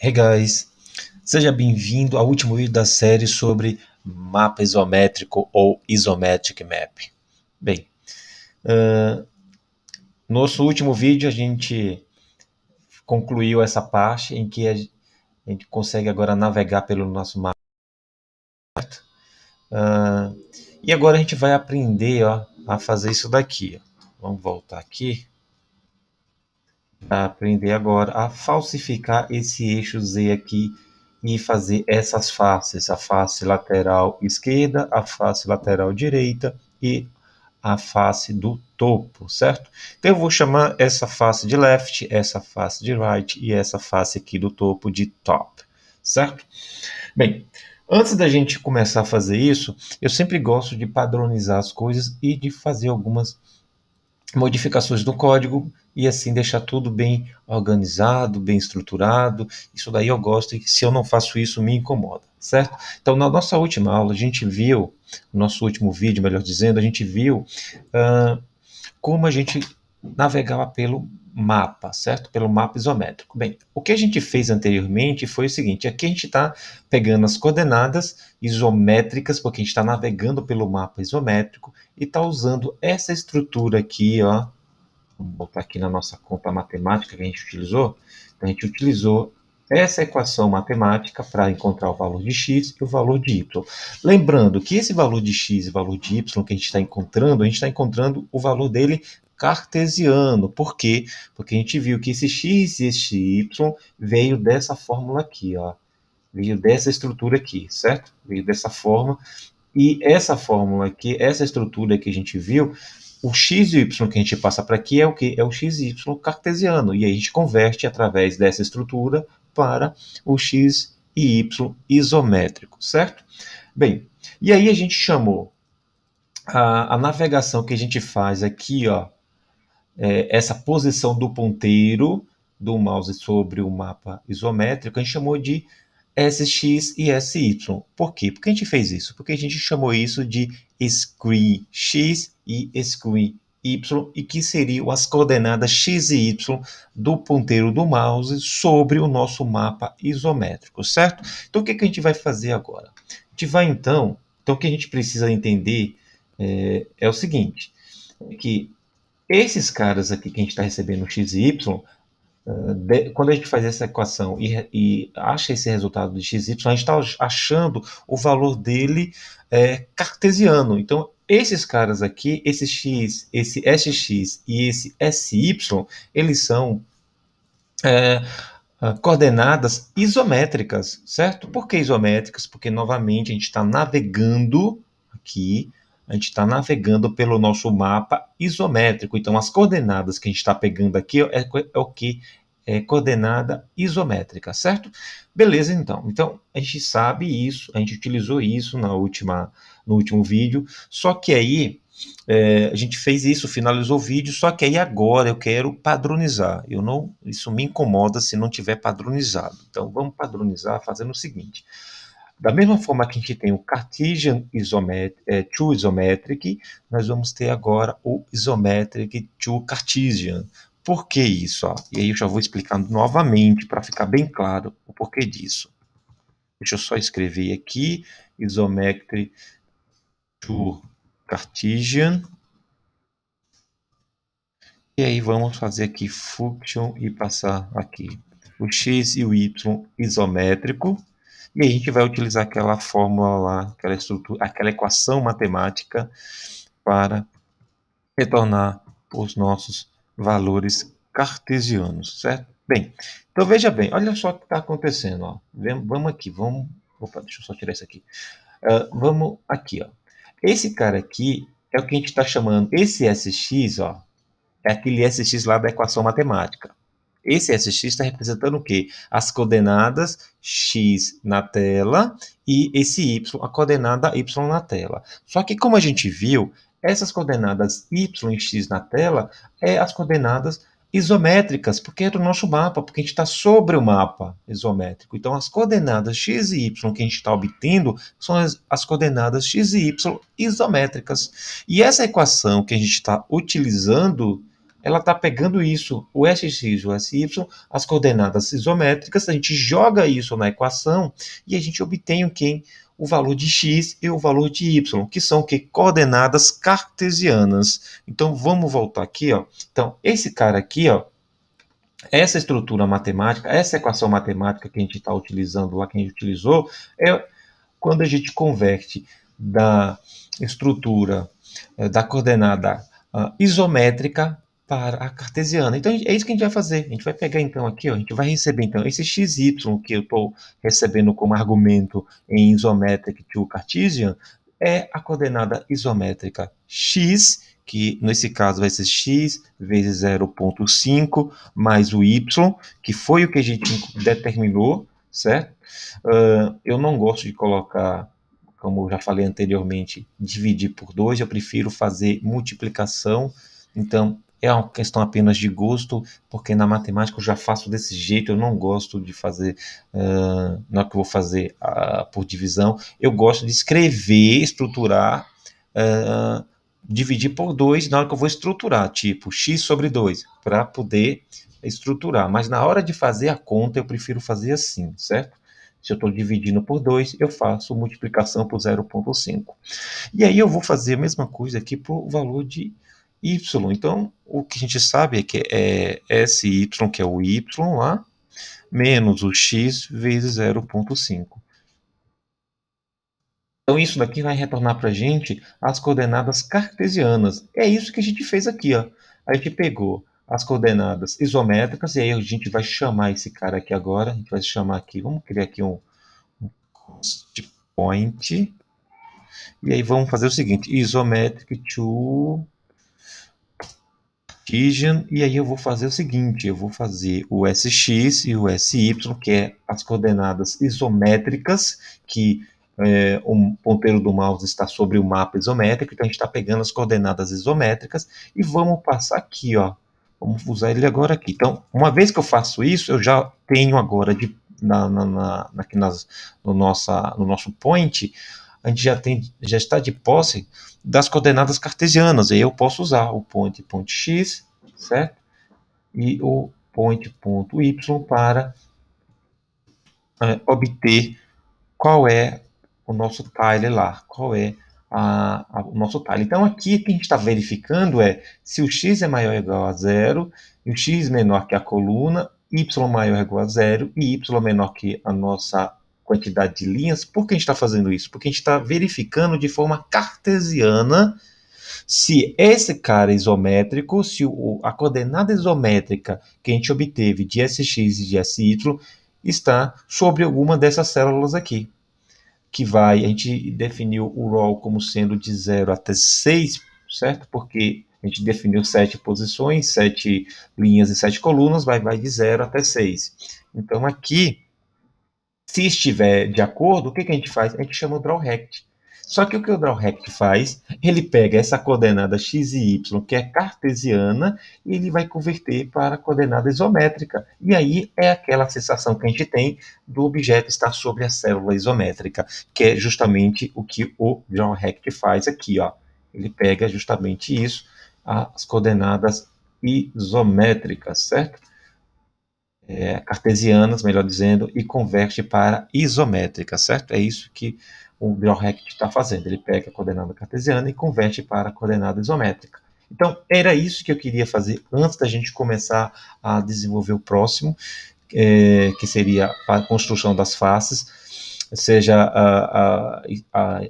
Hey guys! Seja bem-vindo ao último vídeo da série sobre mapa isométrico ou isometric map. Bem, uh, nosso último vídeo a gente concluiu essa parte em que a gente consegue agora navegar pelo nosso mapa. Uh, e agora a gente vai aprender ó, a fazer isso daqui. Ó. Vamos voltar aqui aprender agora a falsificar esse eixo Z aqui e fazer essas faces, a face lateral esquerda, a face lateral direita e a face do topo, certo? Então eu vou chamar essa face de left, essa face de right e essa face aqui do topo de top, certo? Bem, antes da gente começar a fazer isso, eu sempre gosto de padronizar as coisas e de fazer algumas modificações no código e assim deixar tudo bem organizado, bem estruturado. Isso daí eu gosto e se eu não faço isso me incomoda, certo? Então na nossa última aula a gente viu, no nosso último vídeo, melhor dizendo, a gente viu uh, como a gente navegava pelo mapa, certo? Pelo mapa isométrico. Bem, o que a gente fez anteriormente foi o seguinte: aqui a gente está pegando as coordenadas isométricas, porque a gente está navegando pelo mapa isométrico e está usando essa estrutura aqui, ó. Vamos botar aqui na nossa conta matemática que a gente utilizou. Então, a gente utilizou essa equação matemática para encontrar o valor de x e o valor de y. Lembrando que esse valor de x e valor de y que a gente está encontrando, a gente está encontrando o valor dele cartesiano. Por quê? Porque a gente viu que esse x e esse y veio dessa fórmula aqui, ó. Veio dessa estrutura aqui, certo? Veio dessa forma. E essa fórmula aqui, essa estrutura que a gente viu, o x e y que a gente passa para aqui é o que? É o x e y cartesiano. E aí a gente converte através dessa estrutura para o x e y isométrico, certo? Bem, e aí a gente chamou a, a navegação que a gente faz aqui, ó, é, essa posição do ponteiro do mouse sobre o mapa isométrico, a gente chamou de SX e SY. Por quê? Por que a gente fez isso? Porque a gente chamou isso de screen X e screen Y, e que seriam as coordenadas X e Y do ponteiro do mouse sobre o nosso mapa isométrico, certo? Então, o que, que a gente vai fazer agora? A gente vai, então, então o que a gente precisa entender é, é o seguinte, que esses caras aqui que a gente está recebendo x e y, eh, quando a gente faz essa equação e, e acha esse resultado de x y, a gente está achando o valor dele é, cartesiano. Então, esses caras aqui, esse x, esse sx e esse sy, eles são é, coordenadas isométricas, certo? Por que isométricas? Porque, novamente, a gente está navegando aqui a gente está navegando pelo nosso mapa isométrico. Então, as coordenadas que a gente está pegando aqui é, é, é, o que é coordenada isométrica, certo? Beleza, então. Então, a gente sabe isso, a gente utilizou isso na última, no último vídeo, só que aí é, a gente fez isso, finalizou o vídeo, só que aí agora eu quero padronizar. Eu não, isso me incomoda se não tiver padronizado. Então, vamos padronizar fazendo o seguinte. Da mesma forma que a gente tem o Cartesian isometric, é, to isometric, nós vamos ter agora o isometric to Cartesian. Por que isso? Ó? E aí eu já vou explicando novamente para ficar bem claro o porquê disso. Deixa eu só escrever aqui, isometric to Cartesian. E aí vamos fazer aqui function e passar aqui. O x e o y isométrico e a gente vai utilizar aquela fórmula lá, aquela estrutura, aquela equação matemática para retornar os nossos valores cartesianos, certo? Bem, então veja bem, olha só o que está acontecendo, ó. Vamos aqui, vamos... Opa, deixa eu só tirar isso aqui. Uh, vamos aqui, ó. Esse cara aqui é o que a gente está chamando, esse SX, ó, é aquele SX lá da equação matemática. Esse SX está representando o quê? As coordenadas X na tela e esse Y, a coordenada Y na tela. Só que, como a gente viu, essas coordenadas Y e X na tela é as coordenadas isométricas, porque é do nosso mapa, porque a gente está sobre o mapa isométrico. Então, as coordenadas x e y que a gente está obtendo são as, as, coordenadas x e y isométricas. E essa equação que a gente está utilizando ela está pegando isso, o SX e o SY, as coordenadas isométricas, a gente joga isso na equação e a gente obtém o quê? O valor de x e o valor de y, que são que coordenadas cartesianas. Então vamos voltar aqui, ó. Então esse cara aqui, ó, essa estrutura matemática, essa equação matemática que a gente está utilizando lá, que a gente utilizou, é quando a gente converte da estrutura eh, da coordenada ah, isométrica para a cartesiana. Então é isso que a gente vai fazer. A gente vai pegar então aqui, ó, a gente vai receber então esse xy que eu estou recebendo como argumento em isometric to Cartesian é a coordenada isométrica x, que nesse caso vai ser x vezes 0.5 mais o y, que foi o que a gente determinou, certo? Uh, eu não gosto de colocar como eu já falei anteriormente, dividir por 2, eu prefiro fazer multiplicação. Então, é uma questão apenas de gosto, porque na matemática eu já faço desse jeito, eu não gosto de fazer, uh, não é que eu vou fazer uh, por divisão, eu gosto de escrever, estruturar, uh, dividir por 2 na hora que eu vou estruturar, tipo x sobre 2, para poder estruturar, mas na hora de fazer a conta eu prefiro fazer assim, certo? Se eu estou dividindo por 2, eu faço multiplicação por 0,5. E aí eu vou fazer a mesma coisa aqui para o valor de y. Então, o que a gente sabe é que é SY, que é o y lá, menos o x vezes 0.5. Então, isso daqui vai retornar para a gente as coordenadas cartesianas. É isso que a gente fez aqui. Ó. A gente pegou as coordenadas isométricas, e aí a gente vai chamar esse cara aqui agora. A gente vai chamar aqui, vamos criar aqui um, um point. E aí vamos fazer o seguinte, isometric to e aí eu vou fazer o seguinte, eu vou fazer o SX e o SY, que é as coordenadas isométricas, que é, o ponteiro do mouse está sobre o mapa isométrico, então a gente está pegando as coordenadas isométricas, e vamos passar aqui, ó, vamos usar ele agora aqui. Então, uma vez que eu faço isso, eu já tenho agora de, na, na, na, nas, no, nossa, no nosso point a gente já, tem, já está de posse das coordenadas cartesianas, eu posso usar o ponto ponto x, certo? E o ponto ponto y para é, obter qual é o nosso tile lá, qual é a, a, o nosso tile. Então aqui o que a gente está verificando é se o x é maior ou igual a zero, e o x menor que a coluna, y maior ou igual a zero, e y menor que a nossa quantidade de linhas. Por que a gente está fazendo isso? Porque a gente está verificando de forma cartesiana se esse cara isométrico, se o, a coordenada isométrica que a gente obteve de SX e de SY está sobre alguma dessas células aqui. Que vai, a gente definiu o roll como sendo de 0 até 6, certo? Porque a gente definiu sete posições, sete linhas e sete colunas, vai, vai de 0 até 6. Então aqui se estiver de acordo, o que, que a gente faz? A gente chama o draw rect. Só que o que o DrawRect faz, ele pega essa coordenada x e y, que é cartesiana, e ele vai converter para a coordenada isométrica. E aí é aquela sensação que a gente tem do objeto estar sobre a célula isométrica, que é justamente o que o DrawRect faz aqui. Ó. Ele pega justamente isso, as coordenadas isométricas, certo? é, cartesianas, melhor dizendo, e converte para isométrica, certo? É isso que o BioRect está fazendo. Ele pega a coordenada cartesiana e converte para a coordenada isométrica. Então, era isso que eu queria fazer antes da gente começar a desenvolver o próximo, é, que seria a construção das faces seja a, a, a,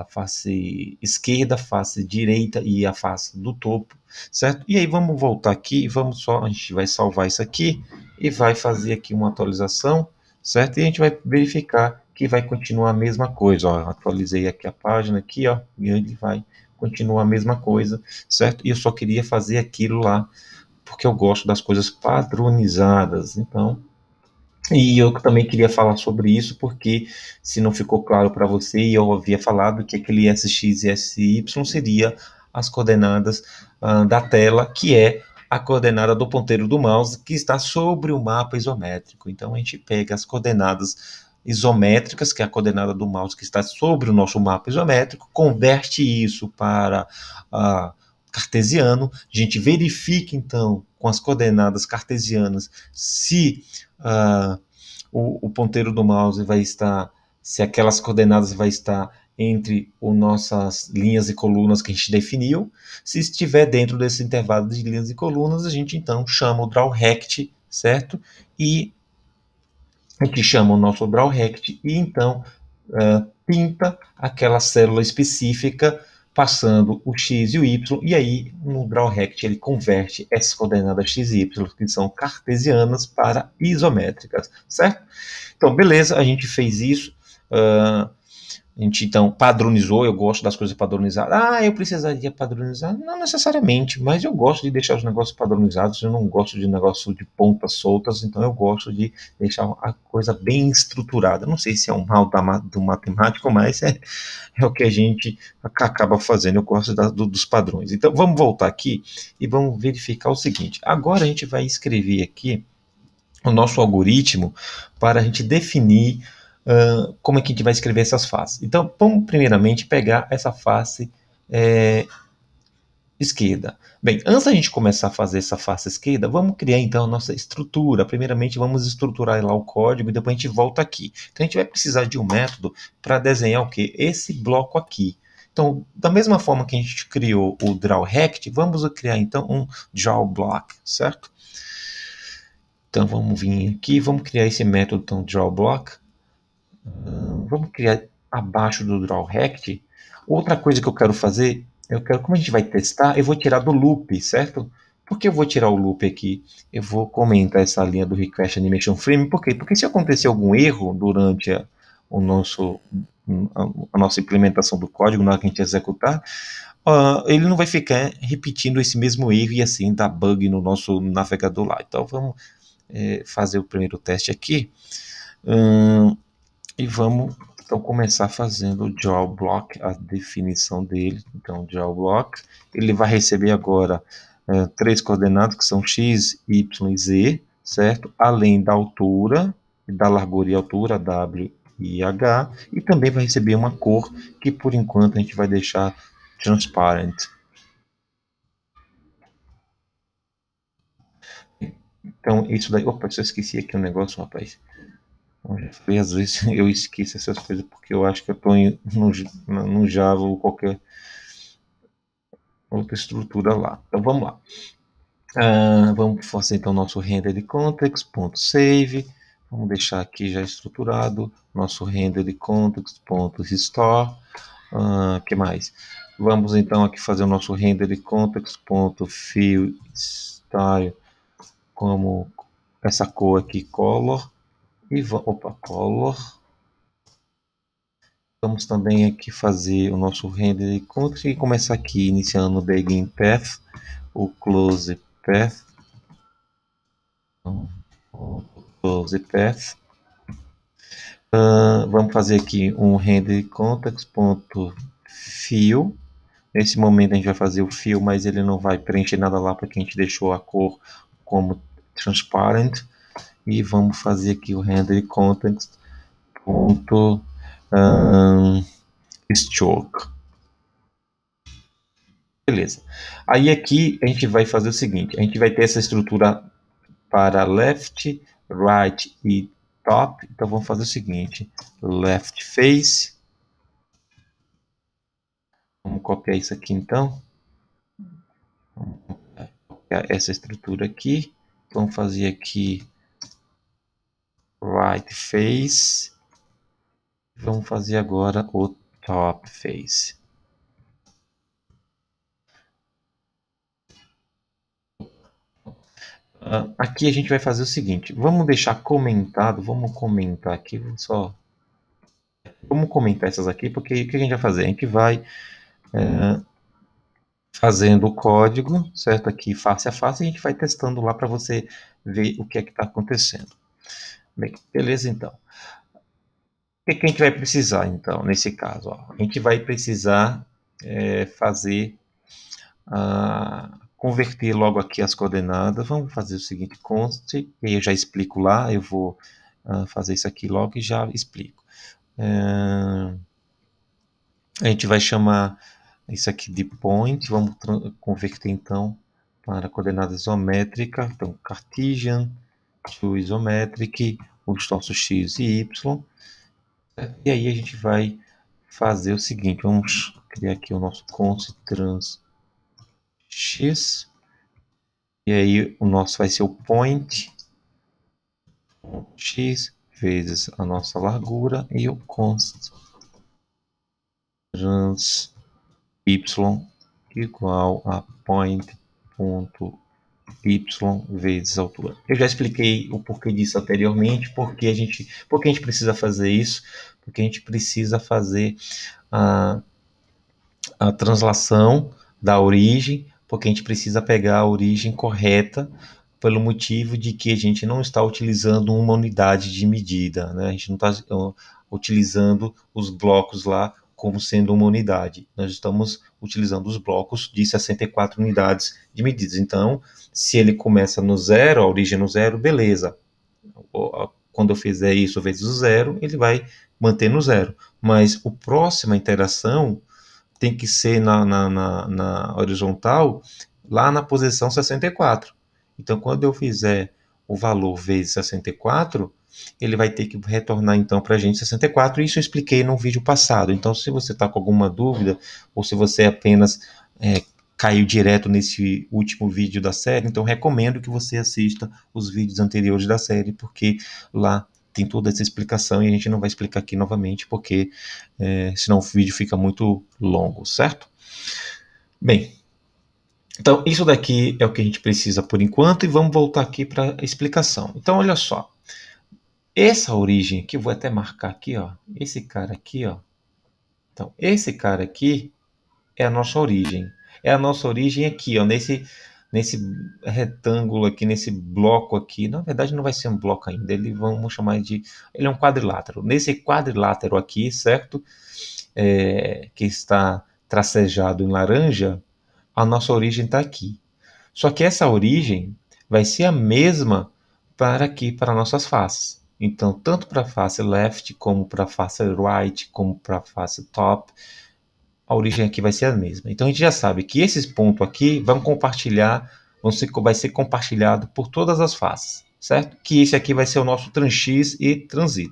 a, face esquerda, face direita e a face do topo, certo? E aí vamos voltar aqui, vamos só, a gente vai salvar isso aqui e vai fazer aqui uma atualização, certo? E a gente vai verificar que vai continuar a mesma coisa, ó, atualizei aqui a página aqui, ó, e ele vai continuar a mesma coisa, certo? E eu só queria fazer aquilo lá, porque eu gosto das coisas padronizadas, então e eu também queria falar sobre isso, porque se não ficou claro para você, eu havia falado que aquele SX e SY seria as coordenadas uh, da tela, que é a coordenada do ponteiro do mouse, que está sobre o mapa isométrico. Então a gente pega as coordenadas isométricas, que é a coordenada do mouse que está sobre o nosso mapa isométrico, converte isso para uh, cartesiano, a gente verifica então com as coordenadas cartesianas se ah, o, o ponteiro do mouse vai estar, se aquelas coordenadas vai estar entre as nossas linhas e colunas que a gente definiu. Se estiver dentro desse intervalo de linhas e colunas, a gente então chama o draw rect, certo? E aqui chama o nosso draw rect e então uh, pinta aquela célula específica passando o x e o y, e aí no draw rect ele converte essas coordenadas x e y, que são cartesianas, para isométricas, certo? Então, beleza, a gente fez isso. Uh, a gente então padronizou, eu gosto das coisas padronizadas. Ah, eu precisaria padronizar? Não necessariamente, mas eu gosto de deixar os negócios padronizados, eu não gosto de negócio de pontas soltas, então eu gosto de deixar a coisa bem estruturada. Não sei se é um mal da, do matemático, mas é, é o que a gente acaba fazendo. Eu gosto da, do, dos padrões. Então vamos voltar aqui e vamos verificar o seguinte. Agora a gente vai escrever aqui o nosso algoritmo para a gente definir como é que a gente vai escrever essas faces. Então, vamos primeiramente pegar essa face é, esquerda. Bem, antes da gente começar a fazer essa face esquerda, vamos criar então a nossa estrutura. Primeiramente, vamos estruturar lá o código e depois a gente volta aqui. Então, a gente vai precisar de um método para desenhar o que? Esse bloco aqui. Então, da mesma forma que a gente criou o draw rect, vamos criar então um draw block, certo? Então, vamos vir aqui, vamos criar esse método então, draw block. Ah, vamos criar abaixo do draw rect. Outra coisa que eu quero fazer, eu quero, como a gente vai testar, eu vou tirar do loop, certo? Por que eu vou tirar o loop aqui? Eu vou comentar essa linha do request animation frame, por quê? Porque se acontecer algum erro durante a, o nosso, a, nossa implementação do código, na hora que a gente executar, uh, ele não vai ficar repetindo esse mesmo erro e assim dar bug no nosso navegador lá. Então vamos é, fazer o primeiro teste aqui. Hum, e vamos então começar fazendo o draw block, a definição dele. Então, draw block, ele vai receber agora é, três coordenadas que são x, y e z, certo? Além da altura, da largura e altura, w e h, e também vai receber uma cor que por enquanto a gente vai deixar transparent. Então, isso daí. Opa, só esqueci aqui um negócio, rapaz. E às vezes eu esqueço essas coisas porque eu acho que eu estou no, no Java ou qualquer outra estrutura lá. Então vamos lá. Uh, vamos fazer então nosso render de context.save. Vamos deixar aqui já estruturado nosso render de context.restore. Uh, ah, que mais? Vamos então aqui fazer o nosso render de context.fill style como essa cor aqui color e vamos, color. Vamos também aqui fazer o nosso render contra e começar aqui iniciando o begin path, o close path, close path. Uh, vamos fazer aqui um render contacts.fill. Nesse momento a gente vai fazer o fio, mas ele não vai preencher nada lá porque a gente deixou a cor como transparent e vamos fazer aqui o render context ponto um, stroke beleza aí aqui a gente vai fazer o seguinte a gente vai ter essa estrutura para left right e top então vamos fazer o seguinte left face vamos copiar isso aqui então vamos copiar essa estrutura aqui vamos fazer aqui right face. Vamos fazer agora o top face. Ah, aqui a gente vai fazer o seguinte, vamos deixar comentado, vamos comentar aqui, vamos só... Vamos comentar essas aqui, porque o que a gente vai fazer? A gente vai é, fazendo o código, certo? Aqui face a face, a gente vai testando lá para você ver o que é que está acontecendo. Bem, beleza, então. O que, é que a gente vai precisar, então, nesse caso? Ó? A gente vai precisar é, fazer, converter logo aqui as coordenadas. Vamos fazer o seguinte, conste, e eu já explico lá, eu vou ah, fazer isso aqui logo e já explico. É, a gente vai chamar isso aqui de point, vamos converter, então, para coordenada isométrica, então, Cartesian to Isometric, os nossos x e y. E aí a gente vai fazer o seguinte, vamos criar aqui o nosso const trans x. E aí o nosso vai ser o point x vezes a nossa largura e o const trans y igual a point.x y vezes altura. Eu já expliquei o porquê disso anteriormente, porque a gente, porque a gente precisa fazer isso, porque a gente precisa fazer a, a translação da origem, porque a gente precisa pegar a origem correta pelo motivo de que a gente não está utilizando uma unidade de medida, né? A gente não está eh, utilizando os blocos lá como sendo uma unidade. Nós estamos utilizando os blocos de 64 unidades de medidas. Então, se ele começa no zero, a origem é no zero, beleza. Quando eu fizer isso vezes o zero, ele vai manter no zero. Mas o próxima interação tem que ser na, na, na, na horizontal, lá na posição 64. Então, quando eu fizer o valor vezes 64, ele vai ter que retornar então para a gente 64. Isso eu expliquei no vídeo passado. Então, se você está com alguma dúvida, ou se você apenas é, caiu direto nesse último vídeo da série, então recomendo que você assista os vídeos anteriores da série, porque lá tem toda essa explicação e a gente não vai explicar aqui novamente, porque é, senão o vídeo fica muito longo, certo? Bem, então isso daqui é o que a gente precisa por enquanto e vamos voltar aqui para a explicação. Então, olha só essa origem que eu vou até marcar aqui, ó, esse cara aqui, ó. Então, esse cara aqui é a nossa origem. É a nossa origem aqui, ó, nesse nesse retângulo aqui, nesse bloco aqui. Na verdade, não vai ser um bloco ainda, ele vamos chamar de ele é um quadrilátero. Nesse quadrilátero aqui, certo? É, que está tracejado em laranja, a nossa origem está aqui. Só que essa origem vai ser a mesma para aqui, para nossas faces. Então, tanto para a face left, como para a face right, como para a face top, a origem aqui vai ser a mesma. Então, a gente já sabe que esses pontos aqui vão compartilhar, vão ser, vai ser compartilhado por todas as faces, certo? Que esse aqui vai ser o nosso trans-x e trans-y.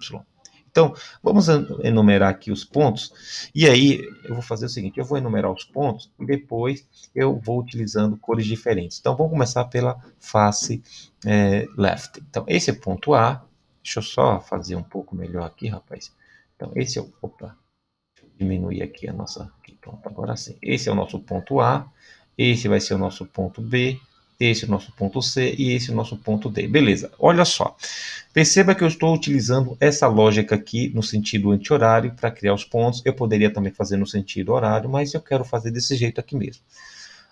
Então, vamos enumerar aqui os pontos. E aí, eu vou fazer o seguinte: eu vou enumerar os pontos e depois eu vou utilizando cores diferentes. Então, vamos começar pela face é, left. Então, esse é ponto A, Deixa eu só fazer um pouco melhor aqui, rapaz. Então, esse é o... Opa! Diminuir aqui a nossa... Aqui, pronto, agora sim. Esse é o nosso ponto A. Esse vai ser o nosso ponto B. Esse é o nosso ponto C e esse é o nosso ponto D. Beleza, olha só. Perceba que eu estou utilizando essa lógica aqui no sentido anti-horário para criar os pontos. Eu poderia também fazer no sentido horário, mas eu quero fazer desse jeito aqui mesmo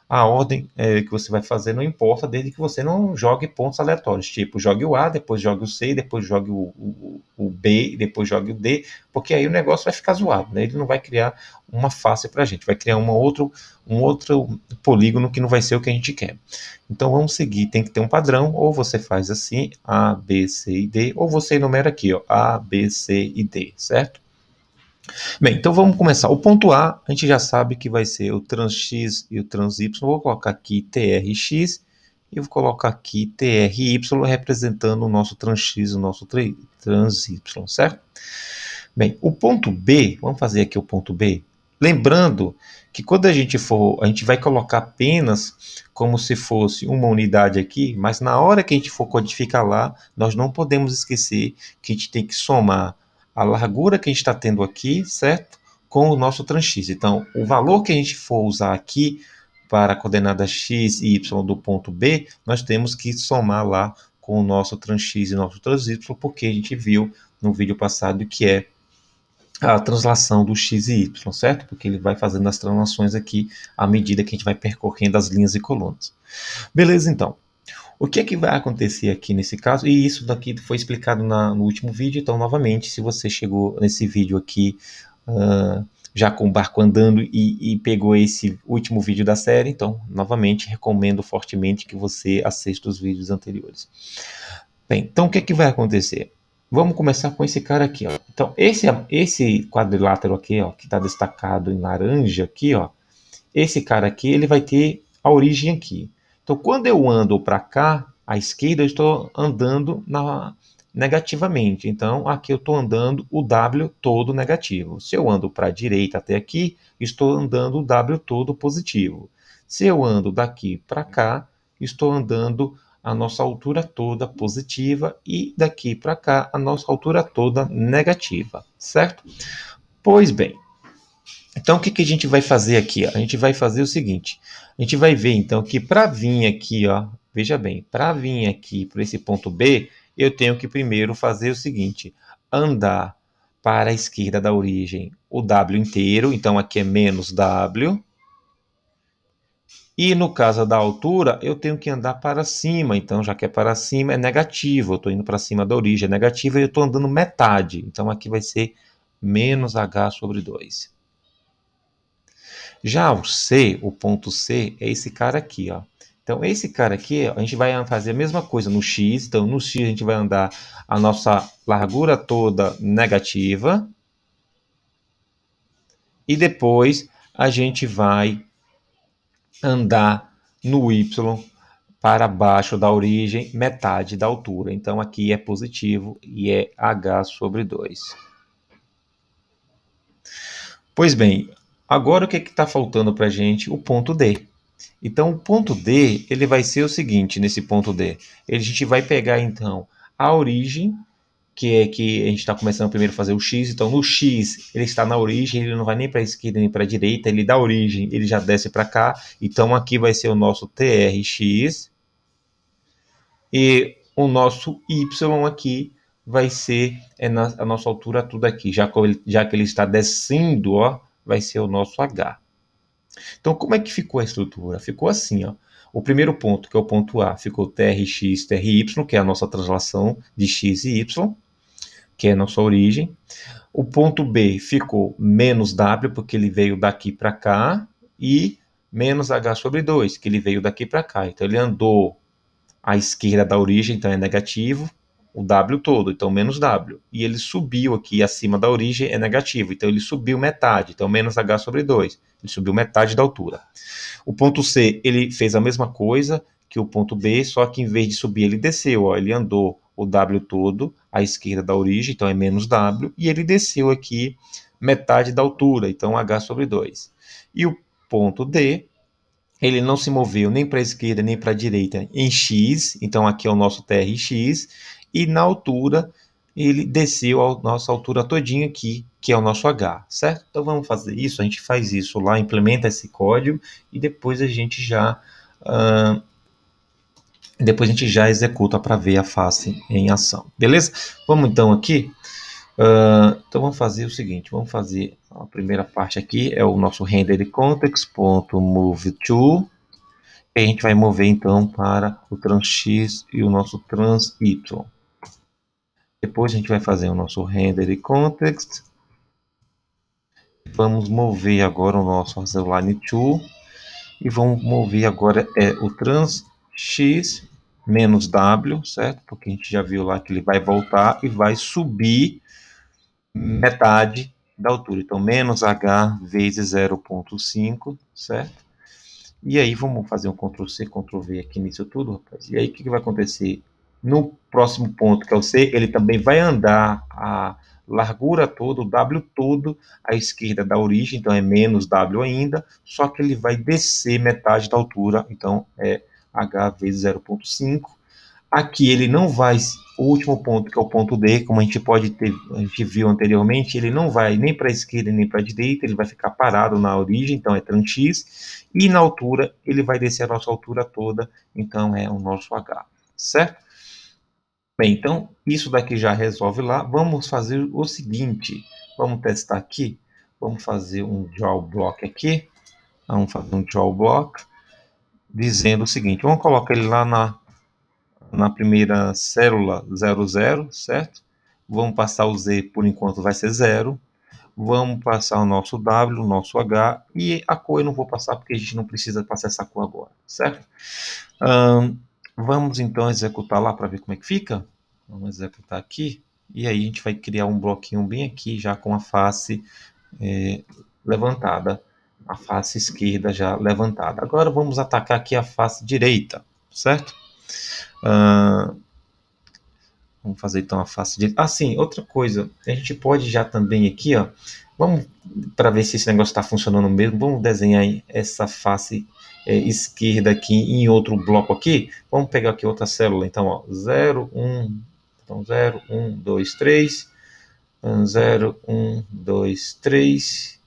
a ordem é, que você vai fazer não importa, desde que você não jogue pontos aleatórios, tipo, jogue o A, depois jogue o C, depois jogue o, o, o B, depois jogue o D, porque aí o negócio vai ficar zoado, né? Ele não vai criar uma face para a gente, vai criar uma outro, um outro polígono que não vai ser o que a gente quer. Então vamos seguir, tem que ter um padrão, ou você faz assim, A, B, C e D, ou você enumera aqui, ó, A, B, C e D, certo? Bem, então vamos começar. O ponto A, a gente já sabe que vai ser o trans x e o trans y. vou colocar aqui trx e vou colocar aqui try representando o nosso trans x e o nosso trans y, certo? Bem, o ponto B, vamos fazer aqui o ponto B. Lembrando que quando a gente for, a gente vai colocar apenas como se fosse uma unidade aqui, mas na hora que a gente for codificar lá, nós não podemos esquecer que a gente tem que somar a largura que a gente está tendo aqui, certo? Com o nosso transx. Então, o valor que a gente for usar aqui para a coordenada x e y do ponto B, nós temos que somar lá com o nosso transx e nosso transy, porque a gente viu no vídeo passado que é a translação do x e y, certo? Porque ele vai fazendo as translações aqui à medida que a gente vai percorrendo as linhas e colunas. Beleza, então. O que, é que vai acontecer aqui nesse caso? E isso daqui foi explicado na, no último vídeo, então novamente, se você chegou nesse vídeo aqui uh, já com o barco andando e, e, pegou esse último vídeo da série, então novamente recomendo fortemente que você assista os vídeos anteriores. Bem, então o que, é que vai acontecer? Vamos começar com esse cara aqui, ó. Então esse, esse quadrilátero aqui, ó, que está destacado em laranja aqui, ó, esse cara aqui, ele vai ter a origem aqui. Então, quando eu ando para cá, à esquerda, eu estou andando na, negativamente. Então, aqui eu estou andando o W todo negativo. Se eu ando para a direita até aqui, estou andando o W todo positivo. Se eu ando daqui para cá, estou andando a nossa altura toda positiva e daqui para cá a nossa altura toda negativa, certo? Pois bem, então, o que, que a gente vai fazer aqui? A gente vai fazer o seguinte: a gente vai ver então que para vir aqui, ó, veja bem, para vir aqui para esse ponto B, eu tenho que primeiro fazer o seguinte: andar para a esquerda da origem o W inteiro, então aqui é menos W. E no caso da altura, eu tenho que andar para cima, então já que é para cima é negativo, eu estou indo para cima da origem, é negativo e eu estou andando metade, então aqui vai ser menos H sobre 2. Já o C, o ponto C, é esse cara aqui, ó. Então, esse cara aqui, a gente vai fazer a mesma coisa no X. Então, no X, a gente vai andar a nossa largura toda negativa. E depois, a gente vai andar no Y para baixo da origem, metade da altura. Então, aqui é positivo e é H sobre 2. Pois bem, Agora o que está faltando para a gente? O ponto D. Então o ponto D ele vai ser o seguinte nesse ponto D. A gente vai pegar então a origem, que é que a gente está começando primeiro a fazer o x. Então no x ele está na origem, ele não vai nem para a esquerda nem para a direita, ele da origem ele já desce para cá. Então aqui vai ser o nosso trx e o nosso y aqui vai ser é na, a nossa altura tudo aqui, já, já que ele está descendo, ó, vai ser o nosso H. Então, como é que ficou a estrutura? Ficou assim, ó. O primeiro ponto, que é o ponto A, ficou TRX, TRY, que é a nossa translação de X e Y, que é a nossa origem. O ponto B ficou menos W, porque ele veio daqui para cá, e menos H sobre 2, que ele veio daqui para cá. Então, ele andou à esquerda da origem, então é negativo, o W todo, então menos W. E ele subiu aqui acima da origem, é negativo, então ele subiu metade, então menos H sobre 2. Ele subiu metade da altura. O ponto C, ele fez a mesma coisa que o ponto B, só que em vez de subir, ele desceu, ó, ele andou o W todo à esquerda da origem, então é menos W, e ele desceu aqui metade da altura, então H sobre 2. E o ponto D, ele não se moveu nem para a esquerda nem para a direita em x, então aqui é o nosso TRX, e na altura ele desceu a nossa altura todinha aqui, que é o nosso H, certo? Então vamos fazer isso, a gente faz isso lá, implementa esse código e depois a gente já uh, depois a gente já executa para ver a face em ação, beleza? Vamos então aqui, uh, então vamos fazer o seguinte, vamos fazer a primeira parte aqui é o nosso render de context.moveTo e a gente vai mover então para o trans x e o nosso trans y depois a gente vai fazer o nosso render e context. Vamos mover agora o nosso line Tool. E vamos mover agora é o trans x menos w, certo? Porque a gente já viu lá que ele vai voltar e vai subir metade da altura. Então, menos h vezes 0.5, certo? E aí, vamos fazer um Ctrl+C, Ctrl+V aqui nisso tudo, rapaz. E aí, o que, que vai acontecer? No próximo ponto, que é o C, ele também vai andar a largura toda, o W todo, à esquerda da origem, então é menos W ainda, só que ele vai descer metade da altura, então é H vezes 0.5. Aqui ele não vai, o último ponto, que é o ponto D, como a gente pode ter, a gente viu anteriormente, ele não vai nem para a esquerda nem para a direita, ele vai ficar parado na origem, então é tran x, e na altura ele vai descer a nossa altura toda, então é o nosso H, certo? Bem, então isso daqui já resolve lá. Vamos fazer o seguinte, vamos testar aqui. Vamos fazer um draw block aqui. Vamos fazer um draw block dizendo o seguinte, vamos colocar ele lá na, na primeira célula 00, certo? Vamos passar o Z, por enquanto vai ser 0. Vamos passar o nosso W, o nosso H, e a cor eu não vou passar porque a gente não precisa passar essa cor agora, certo? Um, Vamos então executar lá para ver como é que fica? Vamos executar aqui. E aí a gente vai criar um bloquinho bem aqui, já com a face é, levantada. A face esquerda já levantada. Agora vamos atacar aqui a face direita, certo? Ah, vamos fazer então a face direita. Ah, sim, outra coisa. A gente pode já também aqui, ó. Vamos, para ver se esse negócio está funcionando mesmo, vamos desenhar essa face é, esquerda aqui em outro bloco aqui, vamos pegar aqui outra célula, então, ó, 0, 1, então 0, 1, 2, 3, 0, 1, 2, 3,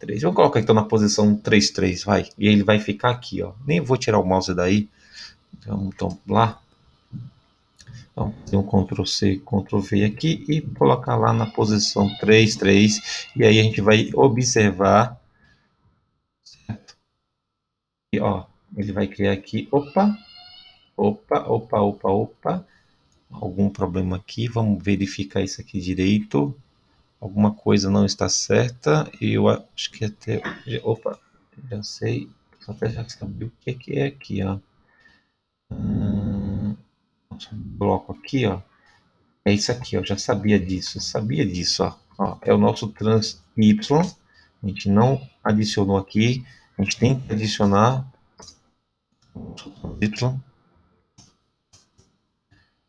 3, vamos colocar então na posição 3, 3, vai, e ele vai ficar aqui, ó, nem vou tirar o mouse daí, então, então lá, então fazer um Ctrl C, Ctrl V aqui e colocar lá na posição 3, 3. E aí a gente vai observar e, ó, ele vai criar aqui, opa, opa, opa, opa, opa, algum problema aqui, vamos verificar isso aqui direito, alguma coisa não está certa, eu acho que até, opa, já sei, só até já saber o que é, é aqui, ó, hum, bloco aqui, ó, é isso aqui, ó, já sabia disso, sabia disso, ó, ó é o nosso trans Y, a gente não adicionou aqui, a gente tem que adicionar título.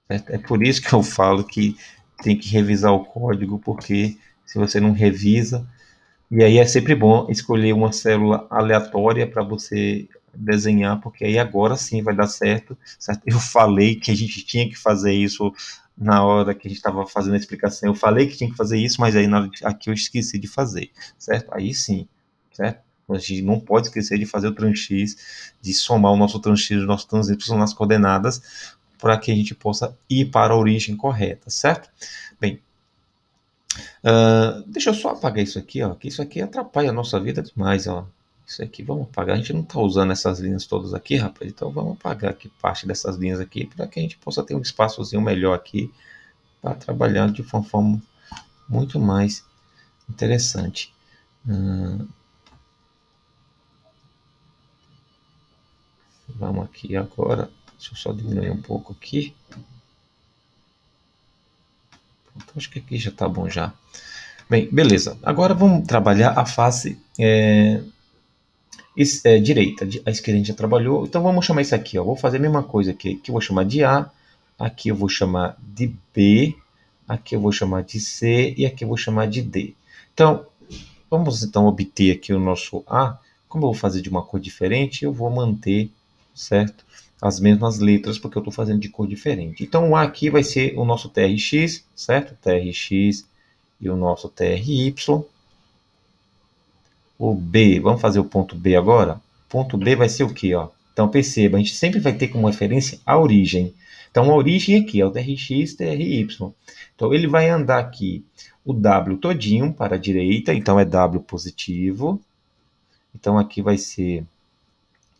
É, é por isso que eu falo que tem que revisar o código, porque se você não revisa, e aí é sempre bom escolher uma célula aleatória para você desenhar, porque aí agora sim vai dar certo, certo. Eu falei que a gente tinha que fazer isso na hora que a gente estava fazendo a explicação. Eu falei que tinha que fazer isso, mas aí na, aqui eu esqueci de fazer, certo? Aí sim, certo? A gente não pode esquecer de fazer o tranx, de somar o nosso tranx e o nosso transição nas coordenadas, para que a gente possa ir para a origem correta, certo? Bem, uh, deixa eu só apagar isso aqui, ó, que isso aqui atrapalha a nossa vida demais, ó. Isso aqui vamos apagar, a gente não está usando essas linhas todas aqui, rapaz, então vamos apagar aqui parte dessas linhas aqui, para que a gente possa ter um espaçozinho melhor aqui, para trabalhar de uma forma muito mais interessante. Uh, Vamos aqui agora. Deixa eu só diminuir um pouco aqui. Pronto, acho que aqui já está bom já. Bem, beleza. Agora vamos trabalhar a face é, é, direita. A esquerda a gente já trabalhou. Então vamos chamar isso aqui. Ó. Vou fazer a mesma coisa aqui. Aqui eu vou chamar de A. Aqui eu vou chamar de B. Aqui eu vou chamar de C. E aqui eu vou chamar de D. Então, vamos então obter aqui o nosso A. Como eu vou fazer de uma cor diferente, eu vou manter certo? As mesmas letras, porque eu estou fazendo de cor diferente. Então, o A aqui vai ser o nosso TRX, certo? TRX e o nosso TRY. O B, vamos fazer o ponto B agora? Ponto B vai ser o quê, ó? Então, perceba, a gente sempre vai ter como referência a origem. Então, a origem aqui é o TRX, TRY. Então, ele vai andar aqui o W todinho para a direita, então é W positivo. Então, aqui vai ser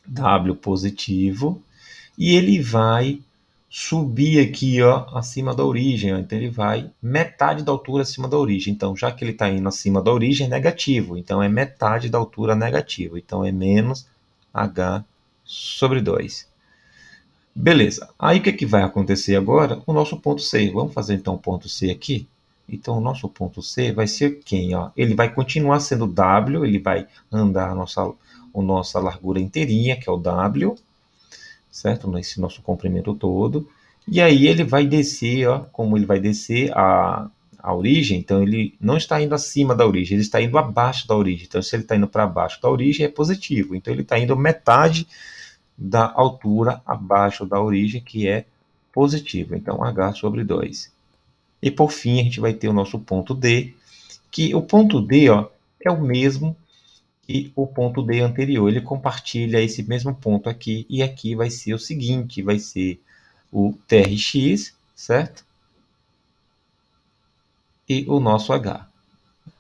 W positivo, e ele vai subir aqui ó, acima da origem. Ó, então, ele vai metade da altura acima da origem. Então, já que ele está indo acima da origem, é negativo. Então, é metade da altura negativa. Então, é menos H sobre 2. Beleza. Aí, o que, é que vai acontecer agora? O nosso ponto C. Vamos fazer, então, o ponto C aqui? Então, o nosso ponto C vai ser quem? Ó? Ele vai continuar sendo W, ele vai andar a nossa a nossa largura inteirinha, que é o W, certo? Esse nosso comprimento todo. E aí ele vai descer, ó, como ele vai descer a, a origem, então ele não está indo acima da origem, ele está indo abaixo da origem. Então, se ele está indo para baixo da origem, é positivo. Então, ele está indo metade da altura abaixo da origem, que é positivo. Então, H sobre 2. E por fim, a gente vai ter o nosso ponto D, que o ponto D ó, é o mesmo que o ponto D anterior. Ele compartilha esse mesmo ponto aqui, e aqui vai ser o seguinte, vai ser o TRX, certo? E o nosso H.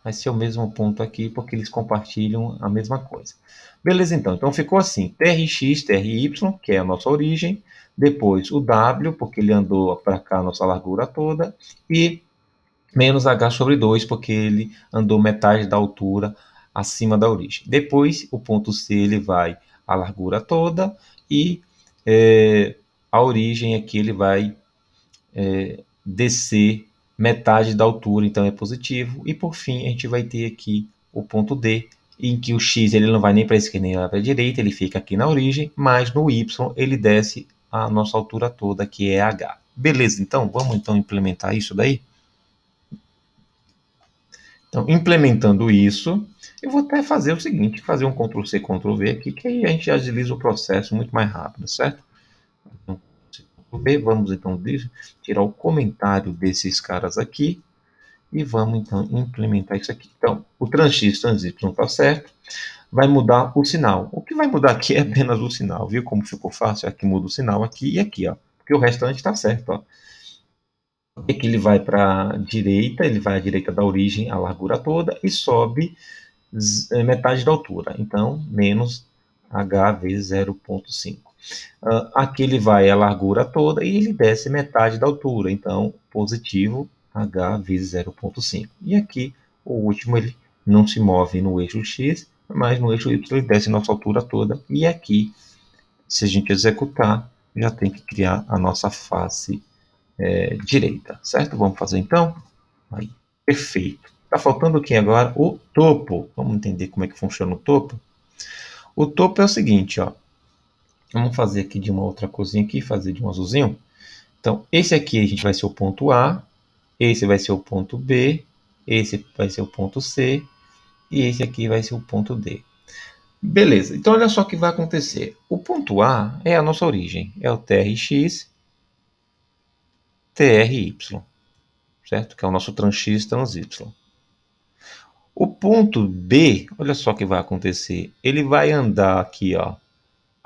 Vai ser o mesmo ponto aqui, porque eles compartilham a mesma coisa. Beleza, então. Então, ficou assim, TRX, TRY, que é a nossa origem, depois o W, porque ele andou para cá a nossa largura toda, e menos H sobre 2, porque ele andou metade da altura acima da origem. Depois, o ponto C ele vai a largura toda e é, a origem aqui é ele vai é, descer metade da altura, então é positivo. E por fim, a gente vai ter aqui o ponto D, em que o x ele não vai nem para a esquerda nem para a direita, ele fica aqui na origem, mas no y ele desce a nossa altura toda, que é h. Beleza, então vamos então implementar isso daí? Então, implementando isso, eu vou até fazer o seguinte, fazer um Ctrl C, Ctrl V aqui, que aí a gente agiliza o processo muito mais rápido, certo? Então, Ctrl V, vamos então tirar o comentário desses caras aqui e vamos então implementar isso aqui. Então, o X, trans não está certo, vai mudar o sinal. O que vai mudar aqui é apenas o sinal, viu como ficou fácil? Aqui muda o sinal aqui e aqui, ó, porque o restante está certo, ó que ele vai para a direita, ele vai à direita da origem, a largura toda, e sobe eh, metade da altura. Então, menos h vezes 0,5. Uh, ah, aqui ele vai a largura toda e ele desce metade da altura. Então, positivo, h vezes 0,5. E aqui, o último, ele não se move no eixo x, mas no eixo y ele desce a nossa altura toda. E aqui, se a gente executar, já tem que criar a nossa face é, direita, certo? Vamos fazer então? Aí, perfeito. Está faltando o que agora? O topo. Vamos entender como é que funciona o topo? O topo é o seguinte, ó. Vamos fazer aqui de uma outra cozinha aqui, fazer de um azulzinho. Então, esse aqui a gente vai ser o ponto A, esse vai ser o ponto B, esse vai ser o ponto C e esse aqui vai ser o ponto D. Beleza, então olha só o que vai acontecer. O ponto A é a nossa origem, é o TRX, TRY, certo? Que é o nosso X trans é Y. O ponto B, olha só o que vai acontecer. Ele vai andar aqui, ó,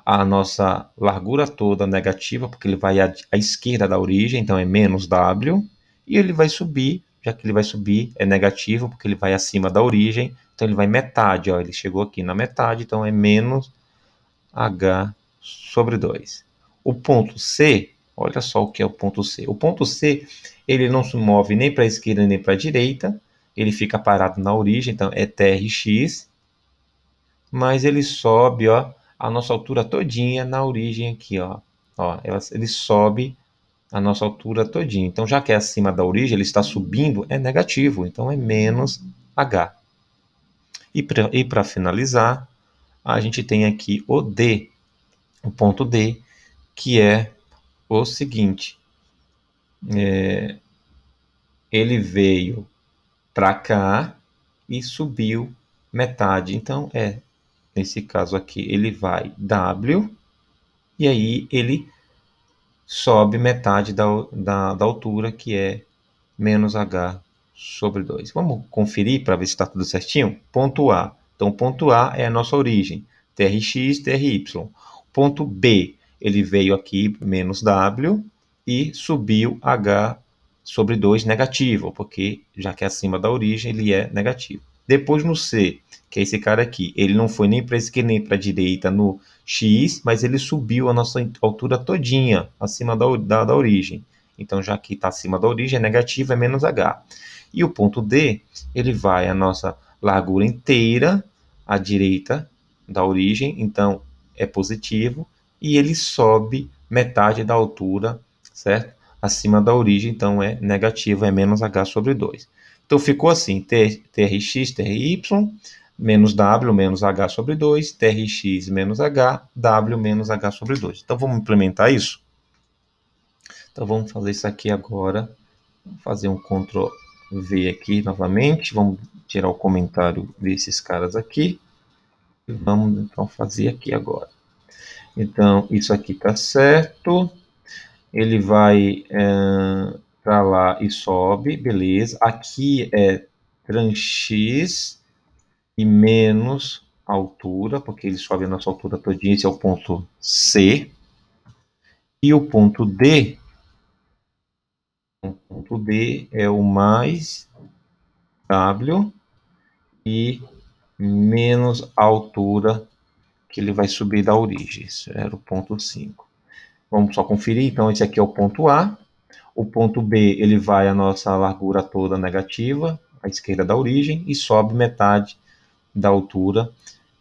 a nossa largura toda negativa, porque ele vai à, à esquerda da origem, então é menos W. E ele vai subir, já que ele vai subir, é negativo, porque ele vai acima da origem, então ele vai metade, ó, ele chegou aqui na metade, então é menos H sobre 2. O ponto C Olha só o que é o ponto C. O ponto C, ele não se move nem para a esquerda nem para a direita, ele fica parado na origem, então é TRX, mas ele sobe, ó, a nossa altura todinha na origem aqui, ó. ó ele sobe a nossa altura todinha. Então, já que é acima da origem, ele está subindo, é negativo, então é menos H. E para finalizar, a gente tem aqui o D, o ponto D, que é o seguinte: é, ele veio para cá e subiu metade. Então é nesse caso aqui ele vai W e aí ele sobe metade da, da, da altura que é menos H sobre 2. Vamos conferir para ver se está tudo certinho? Ponto A. Então, ponto A é a nossa origem, TRX, TRY. Ponto B ele veio aqui menos W e subiu H sobre 2 negativo, porque já que é acima da origem, ele é negativo. Depois no C, que é esse cara aqui, ele não foi nem para esquerda nem para direita no X, mas ele subiu a nossa altura todinha, acima da, da, da origem. Então, já que está acima da origem, é negativo, é menos H. E o ponto D, ele vai a nossa largura inteira à direita da origem, então é positivo e ele sobe metade da altura, certo? Acima da origem, então é negativo, é menos H sobre 2. Então ficou assim, TRX, TRY, menos W menos H sobre 2, TRX menos H, W menos H sobre 2. Então vamos implementar isso? Então vamos fazer isso aqui agora. Vou fazer um Ctrl V aqui novamente. Vamos tirar o comentário desses caras aqui. E vamos então fazer aqui agora. Então, isso aqui está certo. Ele vai é, eh, para lá e sobe, beleza. Aqui é tranx e menos altura, porque ele sobe a nossa altura todinha, esse é o ponto C. E o ponto D, o ponto D é o mais W e menos altura que ele vai subir da origem, 0.5. Vamos só conferir, então esse aqui é o ponto A, o ponto B ele vai a nossa largura toda negativa, à esquerda da origem, e sobe metade da altura,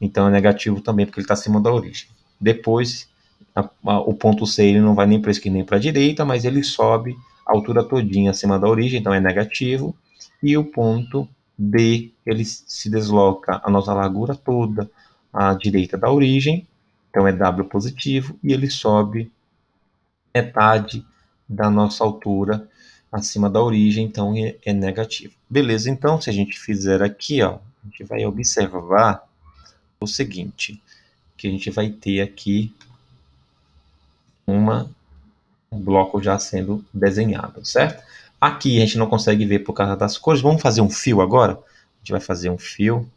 então é negativo também porque ele está acima da origem. Depois, a, a, o ponto C ele não vai nem para a esquerda nem para a direita, mas ele sobe a altura todinha acima da origem, então é negativo, e o ponto D ele se desloca a nossa largura toda à direita da origem, então é W positivo, e ele sobe metade da nossa altura acima da origem, então é, é negativo. Beleza, então se a gente fizer aqui, ó, a gente vai observar o seguinte, que a gente vai ter aqui uma, um bloco já sendo desenhado, certo? Aqui a gente não consegue ver por causa das cores, vamos fazer um fio agora? A gente vai fazer um fio,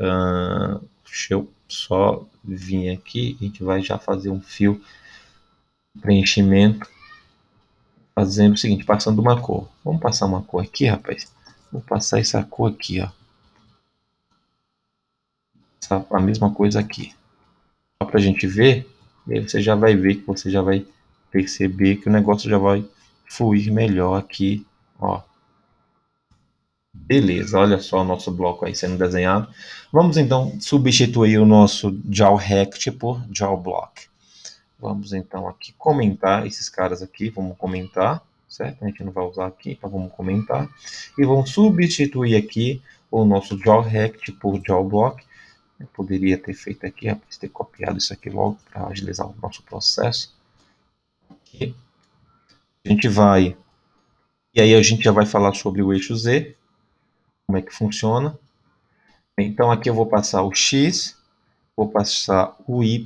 uh, Deixa eu só vir aqui, a gente vai já fazer um fio preenchimento fazendo tá o seguinte, passando uma cor. Vamos passar uma cor aqui, rapaz. Vou passar essa cor aqui, ó. Essa, a mesma coisa aqui. Só pra gente ver, e aí você já vai ver que você já vai perceber que o negócio já vai fluir melhor aqui, ó. Beleza, olha só o nosso bloco aí sendo desenhado. Vamos então substituir o nosso jaw rect por jaw block. Vamos então aqui comentar esses caras aqui, vamos comentar, certo? A gente não vai usar aqui, então vamos comentar. E vamos substituir aqui o nosso jaw rect por jaw block. Eu poderia ter feito aqui, rapaz, ter copiado isso aqui logo para agilizar o nosso processo. Aqui. A gente vai... E aí a gente já vai falar sobre o eixo Z, como é que funciona. Então aqui eu vou passar o x, vou passar o y,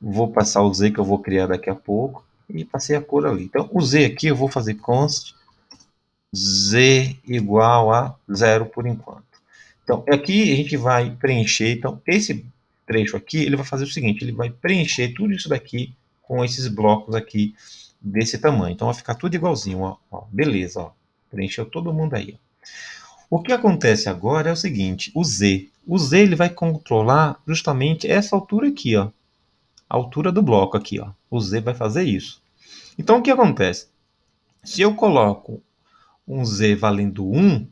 vou passar o z que eu vou criar daqui a pouco e passei a cor ali. Então o z aqui eu vou fazer const z igual a zero por enquanto. Então aqui a gente vai preencher, então esse trecho aqui, ele vai fazer o seguinte, ele vai preencher tudo isso daqui com esses blocos aqui desse tamanho. Então vai ficar tudo igualzinho, ó, beleza, ó. preencheu todo mundo aí. Ó. O que acontece agora é o seguinte, o Z. O Z ele vai controlar justamente essa altura aqui, ó. A altura do bloco aqui, ó. O Z vai fazer isso. Então, o que acontece? Se eu coloco um Z valendo 1,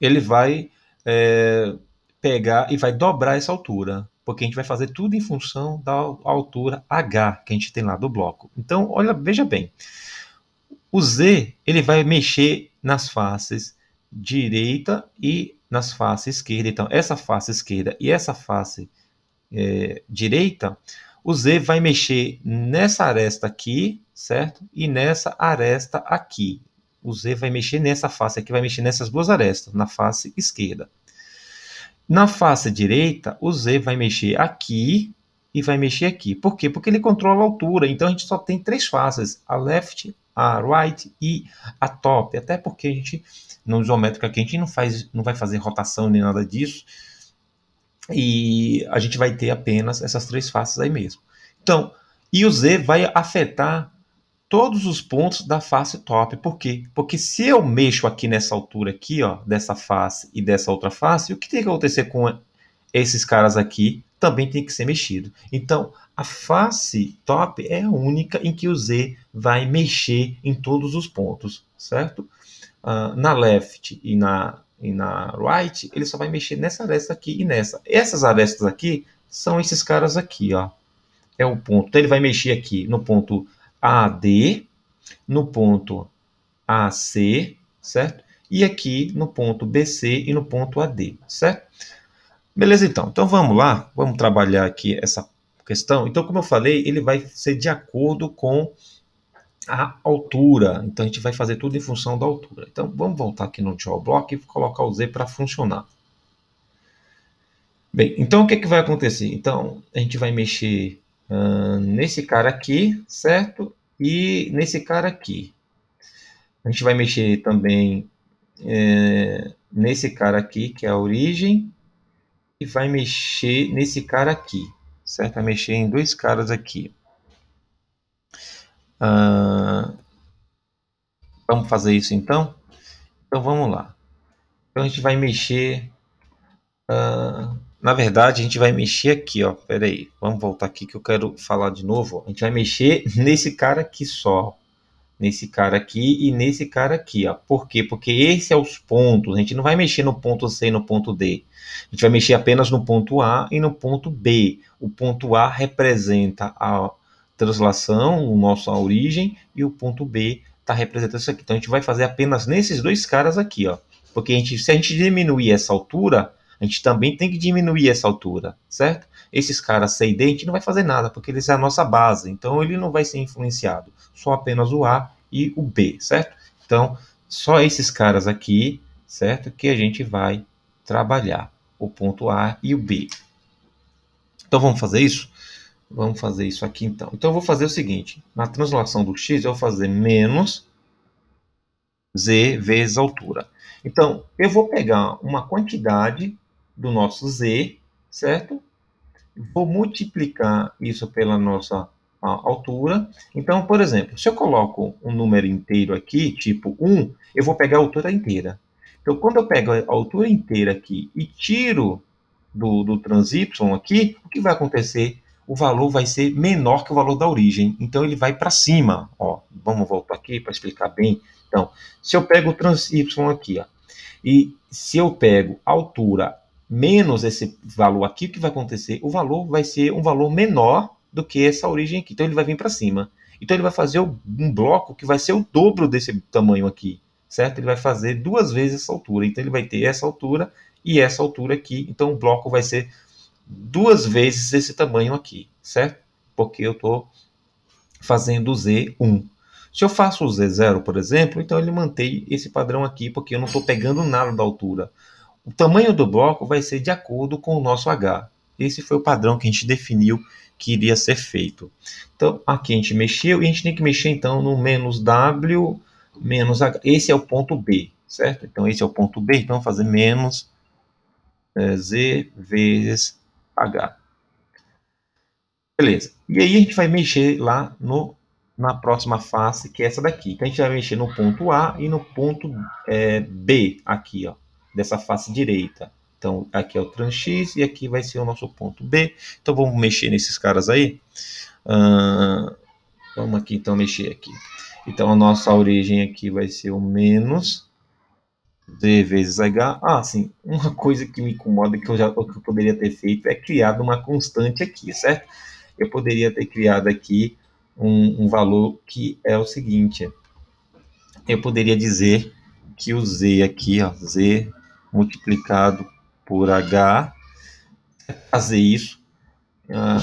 ele vai é, pegar e vai dobrar essa altura, porque a gente vai fazer tudo em função da altura H que a gente tem lá do bloco. Então, olha, veja bem, o Z ele vai mexer nas faces direita e nas faces esquerda. Então, essa face esquerda e essa face é, direita, o Z vai mexer nessa aresta aqui, certo? E nessa aresta aqui. O Z vai mexer nessa face aqui, vai mexer nessas duas arestas, na face esquerda. Na face direita, o Z vai mexer aqui e vai mexer aqui. Por quê? Porque ele controla a altura. Então, a gente só tem três faces, a left, a right e a top. Até porque a gente não isométrica que a gente não faz, não vai fazer rotação nem nada disso. E a gente vai ter apenas essas três faces aí mesmo. Então, e o Z vai afetar todos os pontos da face top. Por quê? Porque se eu mexo aqui nessa altura aqui, ó, dessa face e dessa outra face, o que tem que acontecer com esses caras aqui também tem que ser mexido. Então, a face top é a única em que o Z vai mexer em todos os pontos, certo? Ah, na left e na, e na right, ele só vai mexer nessa aresta aqui e nessa. Essas arestas aqui são esses caras aqui, ó. É o ponto. Então, ele vai mexer aqui no ponto AD, no ponto AC, certo? E aqui no ponto BC e no ponto AD, certo? Beleza, então. Então, vamos lá. Vamos trabalhar aqui essa questão. Então, como eu falei, ele vai ser de acordo com a altura. Então, a gente vai fazer tudo em função da altura. Então, vamos voltar aqui no draw block e colocar o Z para funcionar. Bem, então o que, é que vai acontecer? Então, a gente vai mexer uh, nesse cara aqui, certo? E nesse cara aqui. A gente vai mexer também é, nesse cara aqui, que é a origem. E vai mexer nesse cara aqui, certo? Vai mexer em dois caras aqui. Ah, vamos fazer isso então? Então vamos lá. Então a gente vai mexer. Ah, na verdade, a gente vai mexer aqui, ó. Pera aí, vamos voltar aqui que eu quero falar de novo. A gente vai mexer nesse cara aqui só. Nesse cara aqui e nesse cara aqui, ó. Por quê? Porque esse é os pontos. A gente não vai mexer no ponto C e no ponto D. A gente vai mexer apenas no ponto A e no ponto B. O ponto A representa a, translação, nossa origem, e o ponto B está representando isso aqui. Então a gente vai fazer apenas nesses dois caras aqui, ó. Porque a gente, se a gente diminuir essa altura, a gente também tem que diminuir essa altura, certo? Esses caras C e D, a gente não vai fazer nada, porque eles é a nossa base. Então ele não vai ser influenciado. Só apenas o A e o B, certo? Então, só esses caras aqui, certo? Que a gente vai trabalhar o ponto A e o B. Então vamos fazer isso? Vamos fazer isso aqui então. Então eu vou fazer o seguinte: na translação do x, eu vou fazer menos z vezes altura. Então eu vou pegar uma quantidade do nosso z, certo? Vou multiplicar isso pela nossa altura. Então, por exemplo, se eu coloco um número inteiro aqui, tipo 1, eu vou pegar a altura inteira. Então, quando eu pego a altura inteira aqui e tiro do, do trans y aqui, o que vai acontecer? o valor vai ser menor que o valor da origem. Então ele vai para cima. Ó, vamos voltar aqui para explicar bem. Então, se eu pego o trans y aqui, ó, e se eu pego altura menos esse valor aqui, o que vai acontecer? O valor vai ser um valor menor do que essa origem aqui. Então ele vai vir para cima. Então ele vai fazer um bloco que vai ser o dobro desse tamanho aqui, certo? Ele vai fazer duas vezes essa altura. Então ele vai ter essa altura e essa altura aqui. Então o bloco vai ser duas vezes esse tamanho aqui, certo? Porque eu estou fazendo o Z1. Se eu faço o Z0, por exemplo, então ele mantém esse padrão aqui, porque eu não estou pegando nada da altura. O tamanho do bloco vai ser de acordo com o nosso H. Esse foi o padrão que a gente definiu que iria ser feito. Então, aqui a gente mexeu, e a gente tem que mexer, então, no menos W, menos H. Esse é o ponto B, certo? Então, esse é o ponto B, então, fazer menos é, Z vezes H. Beleza. E aí a gente vai mexer lá no, na próxima face, que é essa daqui. Então a gente vai mexer no ponto A e no ponto é, B aqui, ó, dessa face direita. Então, aqui é o trans X e aqui vai ser o nosso ponto B. Então, vamos mexer nesses caras aí. Uh, vamos aqui, então, mexer aqui. Então, a nossa origem aqui vai ser o menos Z vezes H. Ah, sim, uma coisa que me incomoda que eu já que eu poderia ter feito é criado uma constante aqui, certo? Eu poderia ter criado aqui um, um valor que é o seguinte. Eu poderia dizer que o Z aqui, ó, Z multiplicado por H, fazer isso. Ah,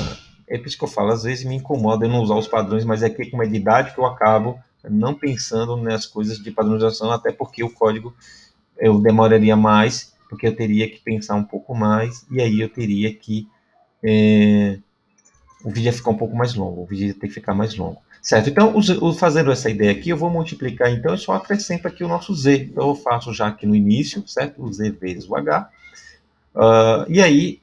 é por isso que eu falo, às vezes me incomoda eu não usar os padrões, mas é que como é didático eu acabo não pensando nas coisas de padronização, até porque o código eu demoraria mais, porque eu teria que pensar um pouco mais, e aí eu teria que. É, o vídeo ia ficar um pouco mais longo, o vídeo ia ter que ficar mais longo. Certo, então, fazendo essa ideia aqui, eu vou multiplicar, então, eu só acrescento aqui o nosso Z. Então, eu faço já aqui no início, certo? O Z vezes o H. Uh, e aí,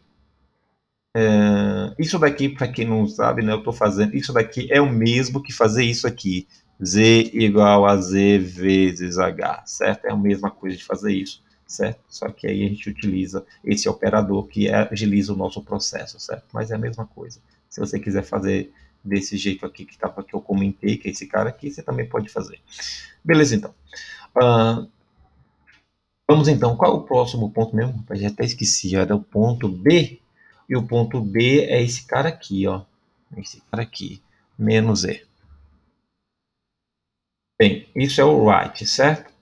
é, isso daqui, para quem não sabe, né, eu estou fazendo, isso daqui é o mesmo que fazer isso aqui. Z igual a Z vezes H, certo? É a mesma coisa de fazer isso, certo? Só que aí a gente utiliza esse operador que agiliza o nosso processo, certo? Mas é a mesma coisa. Se você quiser fazer desse jeito aqui que, tá, que eu comentei, que é esse cara aqui, você também pode fazer. Beleza, então. Uh, vamos então, qual é o próximo ponto mesmo? Eu já até esqueci, era o ponto B. E o ponto B é esse cara aqui, ó. Esse cara aqui, menos E. Bem, isso é o right, certo?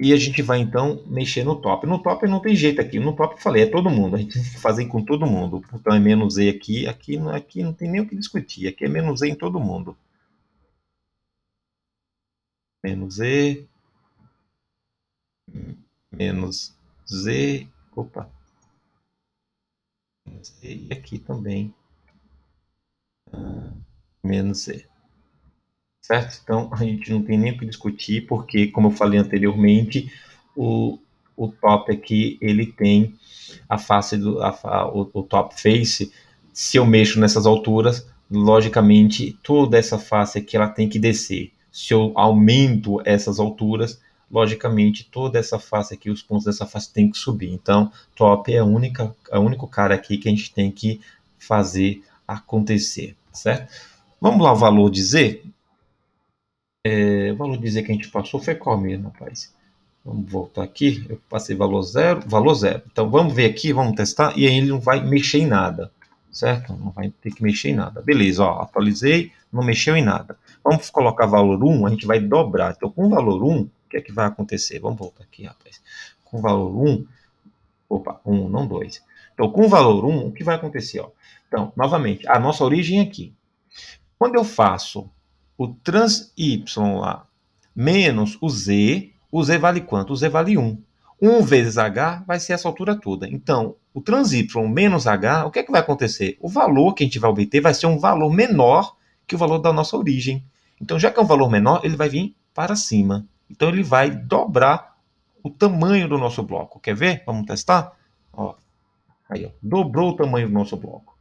E a gente vai então mexer no top. No top não tem jeito aqui. No top eu falei, é todo mundo. A gente tem que fazer com todo mundo. Então é menos E aqui. Aqui, aqui não tem nem o que discutir. Aqui é menos E em todo mundo. Menos E. Menos Z. Opa. Menos E. E aqui também. Ah, menos E certo? Então a gente não tem nem o que discutir, porque, como eu falei anteriormente, o, o top aqui é ele tem a face do a, a, o, o, top face. Se eu mexo nessas alturas, logicamente toda essa face aqui ela tem que descer. Se eu aumento essas alturas, logicamente toda essa face aqui, os pontos dessa face tem que subir. Então, top é a única, é único cara aqui que a gente tem que fazer acontecer, certo? Vamos lá o valor de Z? É, valor dizer que a gente passou foi qual mesmo, rapaz? Vamos voltar aqui. Eu passei valor zero, valor zero. Então vamos ver aqui, vamos testar. E aí ele não vai mexer em nada, certo? Não vai ter que mexer em nada. Beleza, ó, atualizei, não mexeu em nada. Vamos colocar valor 1, a gente vai dobrar. Então com valor 1, o que é que vai acontecer? Vamos voltar aqui, rapaz. Com valor 1, opa, 1, não 2. Então com valor 1, o que vai acontecer? Ó? Então, novamente, a nossa origem é aqui. Quando eu faço o trans y lá, menos o z, o z vale quanto? O z vale 1. 1 vezes h vai ser essa altura toda. Então, o trans y menos h, o que é que vai acontecer? O valor que a gente vai obter vai ser um valor menor que o valor da nossa origem. Então, já que é um valor menor, ele vai vir para cima. Então, ele vai dobrar o tamanho do nosso bloco. Quer ver? Vamos testar? Ó, aí, ó, dobrou o tamanho do nosso bloco.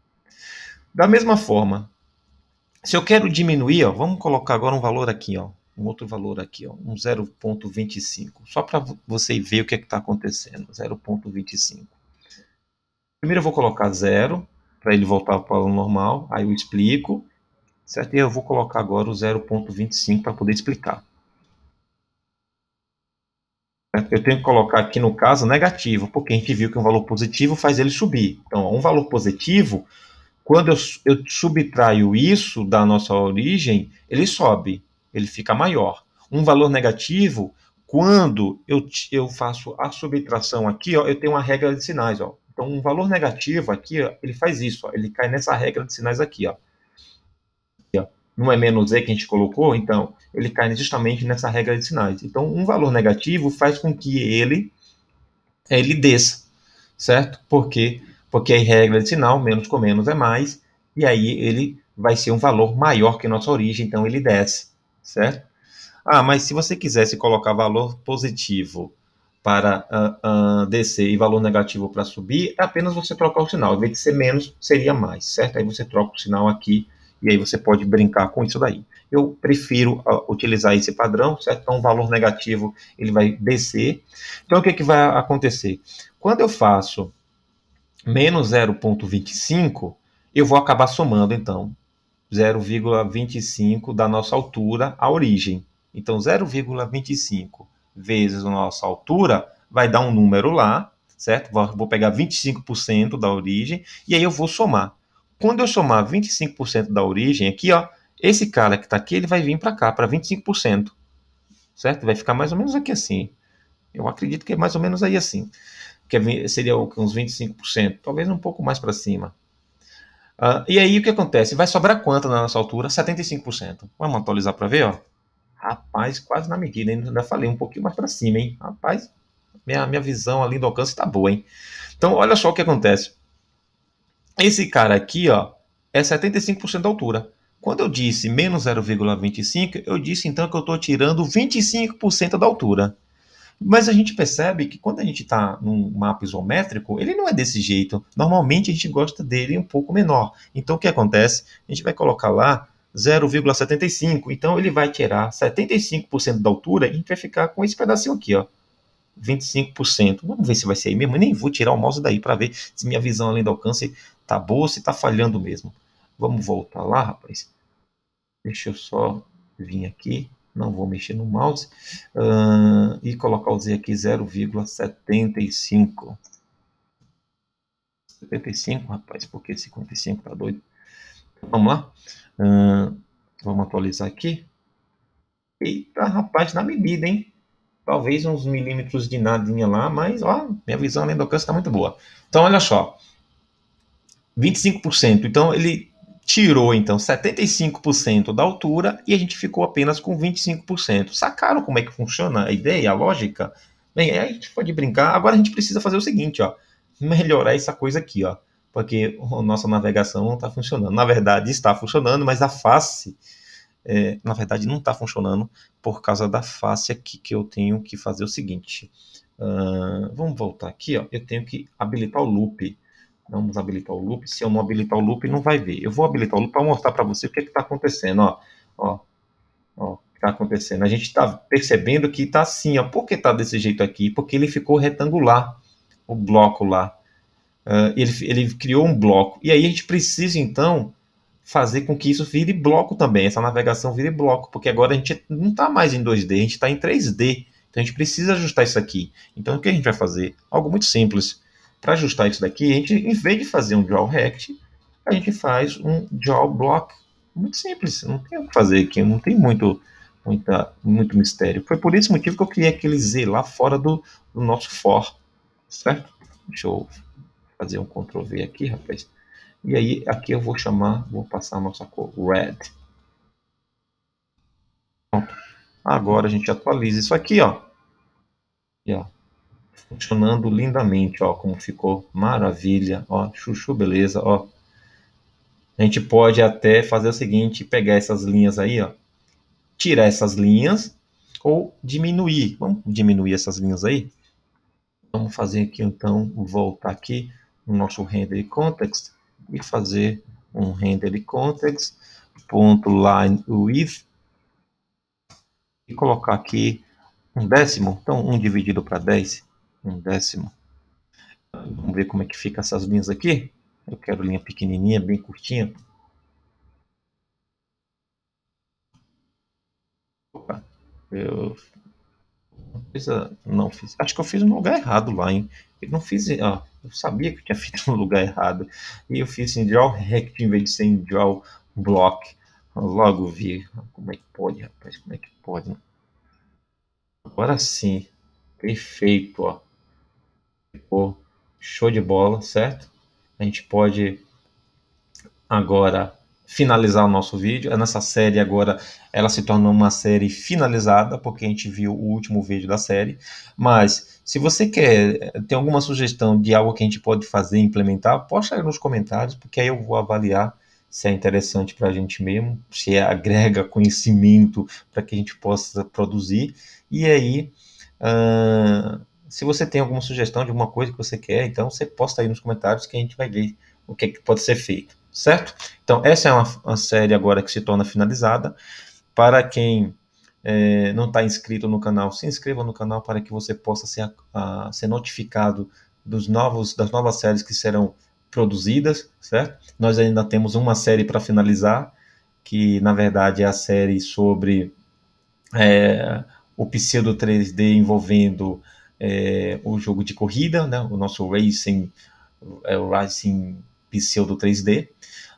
Da mesma forma, se eu quero diminuir, ó, vamos colocar agora um valor aqui, ó, um outro valor aqui, ó, um 0.25, só para você ver o que é está acontecendo, 0.25. Primeiro eu vou colocar 0, para ele voltar para o normal, aí eu explico, certo? E eu vou colocar agora o 0.25 para poder explicar. Eu tenho que colocar aqui no caso negativo, porque a gente viu que um valor positivo faz ele subir. Então, um valor positivo quando eu, eu subtraio isso da nossa origem, ele sobe, ele fica maior. Um valor negativo, quando eu, eu faço a subtração aqui, ó, eu tenho uma regra de sinais. Ó. Então, um valor negativo aqui, ó, ele faz isso, ó, ele cai nessa regra de sinais aqui. Ó. Não é menos E que a gente colocou, então, ele cai justamente nessa regra de sinais. Então, um valor negativo faz com que ele, ele desça, certo? Porque porque a regra de sinal, menos com menos é mais, e aí ele vai ser um valor maior que nossa origem, então ele desce, certo? Ah, mas se você quisesse colocar valor positivo para uh, uh, descer e valor negativo para subir, é apenas você trocar o sinal. Em vez de ser menos, seria mais, certo? Aí você troca o sinal aqui e aí você pode brincar com isso daí. Eu prefiro uh, utilizar esse padrão, certo? Então, o valor negativo ele vai descer. Então, o que, que vai acontecer? Quando eu faço menos 0,25, eu vou acabar somando então 0,25 da nossa altura à origem. Então 0,25 vezes a nossa altura vai dar um número lá, certo? Vou pegar 25% da origem e aí eu vou somar. Quando eu somar 25% da origem aqui, ó, esse cara que está aqui, ele vai vir para cá, para 25%. Certo? Vai ficar mais ou menos aqui assim. Eu acredito que é mais ou menos aí assim que é seria uns 25%, talvez um pouco mais para cima. Uh, e aí o que acontece? Vai sobrar quanto na nossa altura? 75%. Vamos atualizar para ver, ó. Rapaz, quase na medida, hein? Ainda falei um pouquinho mais para cima, hein? Rapaz, minha, minha visão ali do alcance está boa, hein? Então, olha só o que acontece. Esse cara aqui, ó, é 75% da altura. Quando eu disse menos 0,25, eu disse então que eu estou tirando 25% da altura. Mas a gente percebe que quando a gente está num mapa isométrico, ele não é desse jeito. Normalmente a gente gosta dele um pouco menor. Então o que acontece? A gente vai colocar lá 0,75. Então ele vai tirar 75% da altura e a gente vai ficar com esse pedacinho aqui, ó. 25%. Vamos ver se vai ser aí mesmo. Eu nem vou tirar o mouse daí para ver se minha visão além do alcance tá boa, ou se tá falhando mesmo. Vamos voltar lá, rapaz. Deixa eu só vir aqui não vou mexer no mouse, uh, e colocar o Z aqui 0,75. 75, rapaz, porque 55 tá doido. Vamos lá. Uh, vamos atualizar aqui. Eita, rapaz, na medida, hein? Talvez uns milímetros de nadinha lá, mas ó, minha visão além do alcance está muito boa. Então, olha só. 25%. Então, ele tirou então 75% da altura e a gente ficou apenas com 25%. Sacaram como é que funciona a ideia, a lógica? Bem, a gente pode brincar. Agora a gente precisa fazer o seguinte, ó, melhorar essa coisa aqui, ó, porque a nossa navegação não está funcionando. Na verdade, está funcionando, mas a face, é, na verdade, não está funcionando por causa da face aqui que eu tenho que fazer o seguinte. Uh, vamos voltar aqui, ó. Eu tenho que habilitar o loop. Vamos habilitar o loop. Se eu não habilitar o loop, não vai ver. Eu vou habilitar o loop para mostrar para você o que é está acontecendo. Ó, ó, ó, o que está acontecendo. A gente está percebendo que está assim. Ó. Por que está desse jeito aqui? Porque ele ficou retangular, o bloco lá. Uh, ele, ele criou um bloco. E aí a gente precisa, então, fazer com que isso vire bloco também, essa navegação vire bloco, porque agora a gente não está mais em 2D, a gente está em 3D. Então a gente precisa ajustar isso aqui. Então o que a gente vai fazer? Algo muito simples para ajustar isso daqui, a gente, em vez de fazer um draw rect, a gente faz um draw block. Muito simples, não tem o que fazer aqui, não tem muito, muita, muito mistério. Foi por esse motivo que eu criei aquele Z lá fora do, do nosso for, certo? Deixa eu fazer um Ctrl V aqui, rapaz. E aí, aqui eu vou chamar, vou passar a nossa cor red. Pronto. Agora a gente atualiza isso aqui, ó. E, ó funcionando lindamente, ó, como ficou maravilha, ó, chuchu beleza, ó. A gente pode até fazer o seguinte, pegar essas linhas aí, ó, tirar essas linhas ou diminuir. Vamos diminuir essas linhas aí? Vamos fazer aqui então, voltar aqui no nosso render context e fazer um render context ponto line width e colocar aqui um décimo, então um dividido para 10 um décimo. Vamos ver como é que fica essas linhas aqui. Eu quero linha pequenininha, bem curtinha. Opa, eu não fiz. Acho que eu fiz no lugar errado lá, hein? Eu não fiz. ó ah, eu sabia que eu tinha feito no lugar errado. E eu fiz em draw rect em vez de ser em draw block. logo vi. Como é que pode, rapaz? Como é que pode? Agora sim. Perfeito, ó. Ficou show de bola, certo? A gente pode agora finalizar o nosso vídeo. A é nossa série agora ela se tornou uma série finalizada, porque a gente viu o último vídeo da série. Mas se você quer, tem alguma sugestão de algo que a gente pode fazer, implementar, posta aí nos comentários, porque aí eu vou avaliar se é interessante para a gente mesmo, se é, agrega conhecimento para que a gente possa produzir. E aí. Uh se você tem alguma sugestão de alguma coisa que você quer, então você posta aí nos comentários que a gente vai ver o que, é que pode ser feito, certo? Então, essa é uma, uma série agora que se torna finalizada. Para quem é, não está inscrito no canal, se inscreva no canal para que você possa ser, a, ser notificado dos novos, das novas séries que serão produzidas, certo? Nós ainda temos uma série para finalizar, que na verdade é a série sobre é, o pseudo 3D envolvendo é, o jogo de corrida, né, o nosso Racing, é, o Racing Pseudo 3D.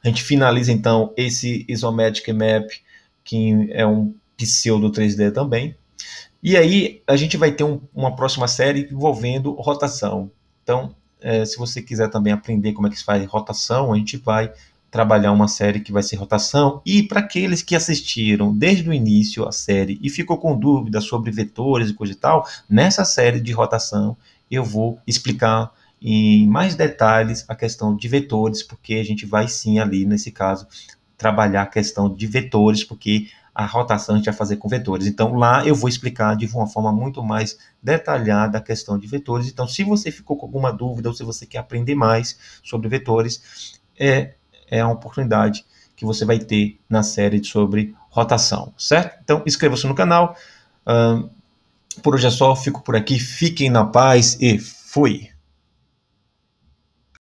A gente finaliza então esse Isometric Map, que é um Pseudo 3D também. E aí a gente vai ter um, uma próxima série envolvendo rotação. Então, é, se você quiser também aprender como é que se faz rotação, a gente vai trabalhar uma série que vai ser rotação. E para aqueles que assistiram desde o início a série e ficou com dúvidas sobre vetores e coisa e tal, nessa série de rotação eu vou explicar em mais detalhes a questão de vetores, porque a gente vai sim ali nesse caso trabalhar a questão de vetores, porque a rotação a gente vai fazer com vetores. Então, lá eu vou explicar de uma forma muito mais detalhada a questão de vetores. Então, se você ficou com alguma dúvida ou se você quer aprender mais sobre vetores, é, é uma oportunidade que você vai ter na série sobre rotação, certo? Então inscreva-se no canal. por hoje é só, fico por aqui, fiquem na paz e fui!